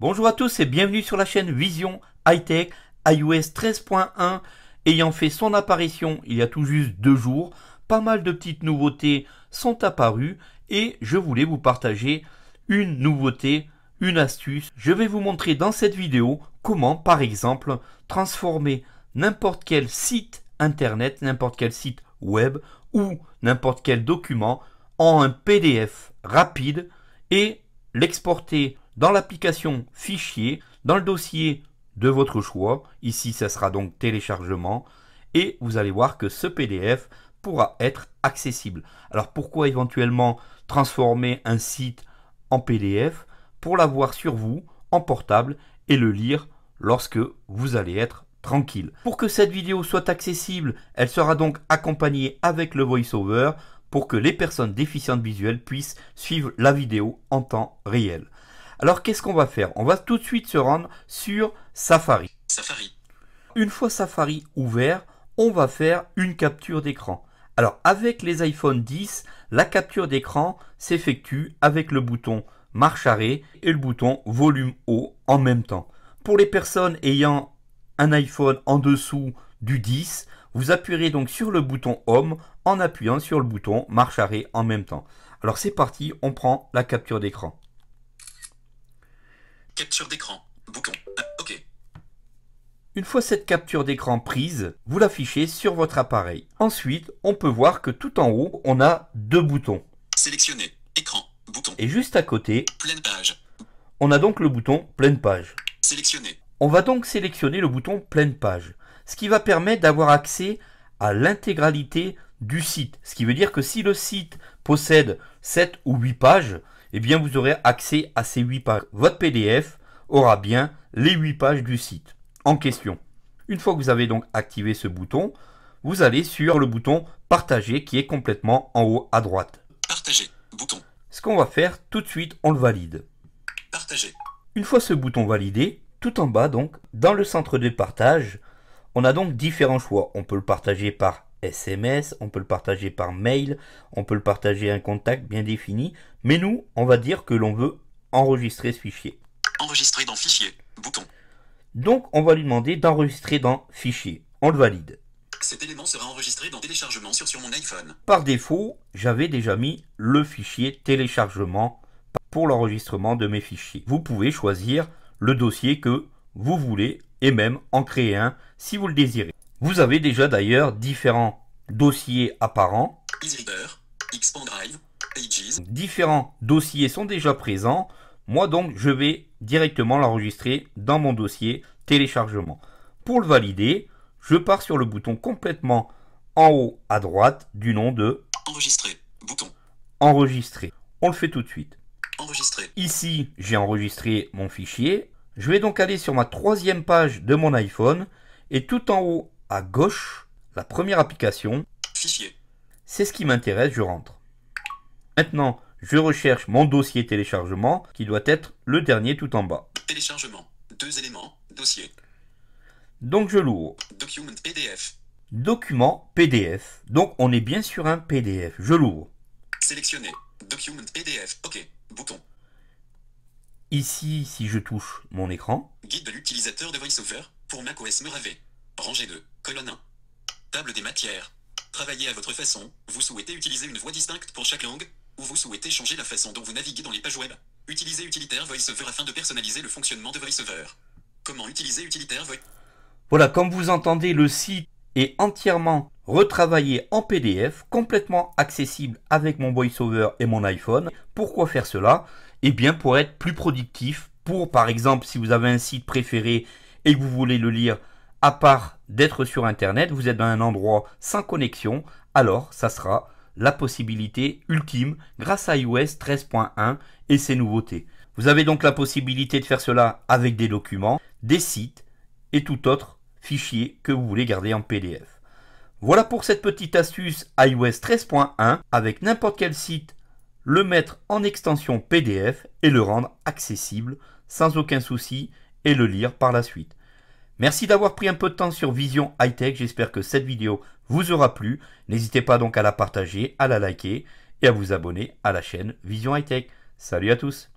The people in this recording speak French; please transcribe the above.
Bonjour à tous et bienvenue sur la chaîne Vision Hightech iOS 13.1 ayant fait son apparition il y a tout juste deux jours. Pas mal de petites nouveautés sont apparues et je voulais vous partager une nouveauté, une astuce. Je vais vous montrer dans cette vidéo comment par exemple transformer n'importe quel site internet, n'importe quel site web ou n'importe quel document en un PDF rapide et l'exporter dans l'application Fichier, dans le dossier de votre choix. Ici, ce sera donc téléchargement. Et vous allez voir que ce PDF pourra être accessible. Alors pourquoi éventuellement transformer un site en PDF Pour l'avoir sur vous, en portable, et le lire lorsque vous allez être tranquille. Pour que cette vidéo soit accessible, elle sera donc accompagnée avec le VoiceOver, pour que les personnes déficientes visuelles puissent suivre la vidéo en temps réel. Alors qu'est-ce qu'on va faire On va tout de suite se rendre sur Safari. Safari. Une fois Safari ouvert, on va faire une capture d'écran. Alors avec les iPhone 10, la capture d'écran s'effectue avec le bouton marche arrêt et le bouton volume haut en même temps. Pour les personnes ayant un iPhone en dessous du 10, vous appuierez donc sur le bouton Home en appuyant sur le bouton marche arrêt en même temps. Alors c'est parti, on prend la capture d'écran. Capture d'écran. Bouton. Ah, OK. Une fois cette capture d'écran prise, vous l'affichez sur votre appareil. Ensuite, on peut voir que tout en haut, on a deux boutons. Sélectionner. Écran. Bouton. Et juste à côté, pleine page. On a donc le bouton pleine page. Sélectionner. On va donc sélectionner le bouton pleine page, ce qui va permettre d'avoir accès à l'intégralité du site. Ce qui veut dire que si le site possède 7 ou 8 pages, eh bien vous aurez accès à ces 8 pages. Votre PDF aura bien les 8 pages du site en question. Une fois que vous avez donc activé ce bouton, vous allez sur le bouton partager qui est complètement en haut à droite. Partager, bouton. Ce qu'on va faire tout de suite, on le valide. Partager. Une fois ce bouton validé, tout en bas donc, dans le centre de partage, on a donc différents choix. On peut le partager par SMS, on peut le partager par mail, on peut le partager à un contact bien défini, mais nous, on va dire que l'on veut enregistrer ce fichier. Enregistrer dans fichier, bouton. Donc on va lui demander d'enregistrer dans fichier. On le valide. Cet élément sera enregistré dans téléchargement sur, sur mon iPhone. Par défaut, j'avais déjà mis le fichier téléchargement pour l'enregistrement de mes fichiers. Vous pouvez choisir le dossier que vous voulez et même en créer un si vous le désirez. Vous avez déjà d'ailleurs différents dossiers apparents. Différents dossiers sont déjà présents. Moi donc, je vais directement l'enregistrer dans mon dossier téléchargement. Pour le valider, je pars sur le bouton complètement en haut à droite du nom de Enregistrer. Bouton. Enregistrer. On le fait tout de suite. Enregistrer. Ici, j'ai enregistré mon fichier. Je vais donc aller sur ma troisième page de mon iPhone et tout en haut à gauche, la première application. Fichier. C'est ce qui m'intéresse, je rentre. Maintenant, je recherche mon dossier téléchargement qui doit être le dernier tout en bas. Téléchargement. Deux éléments. Dossier. Donc je l'ouvre. Document PDF. Document PDF. Donc on est bien sur un PDF. Je l'ouvre. Sélectionner. Document PDF. OK. Bouton. Ici, si je touche mon écran. Guide de l'utilisateur de VoiceOver pour macOS Mojave. Rangée 2. Colonne 1. Table des matières. Travaillez à votre façon, vous souhaitez utiliser une voix distincte pour chaque langue, ou vous souhaitez changer la façon dont vous naviguez dans les pages web. Utilisez Utilitaire VoiceOver afin de personnaliser le fonctionnement de VoiceOver. Comment utiliser Utilitaire VoiceOver Voilà, comme vous entendez, le site est entièrement retravaillé en PDF, complètement accessible avec mon VoiceOver et mon iPhone. Pourquoi faire cela Eh bien pour être plus productif, pour par exemple si vous avez un site préféré et que vous voulez le lire à part d'être sur Internet, vous êtes dans un endroit sans connexion, alors ça sera la possibilité ultime grâce à iOS 13.1 et ses nouveautés. Vous avez donc la possibilité de faire cela avec des documents, des sites et tout autre fichier que vous voulez garder en PDF. Voilà pour cette petite astuce iOS 13.1 avec n'importe quel site, le mettre en extension PDF et le rendre accessible sans aucun souci et le lire par la suite. Merci d'avoir pris un peu de temps sur Vision Hightech. J'espère que cette vidéo vous aura plu. N'hésitez pas donc à la partager, à la liker et à vous abonner à la chaîne Vision High Tech. Salut à tous